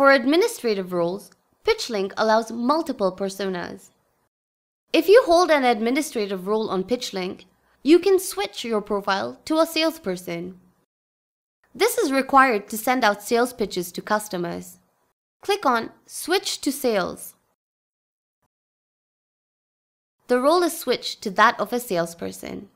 For administrative roles, PitchLink allows multiple personas. If you hold an administrative role on PitchLink, you can switch your profile to a salesperson. This is required to send out sales pitches to customers. Click on Switch to Sales. The role is switched to that of a salesperson.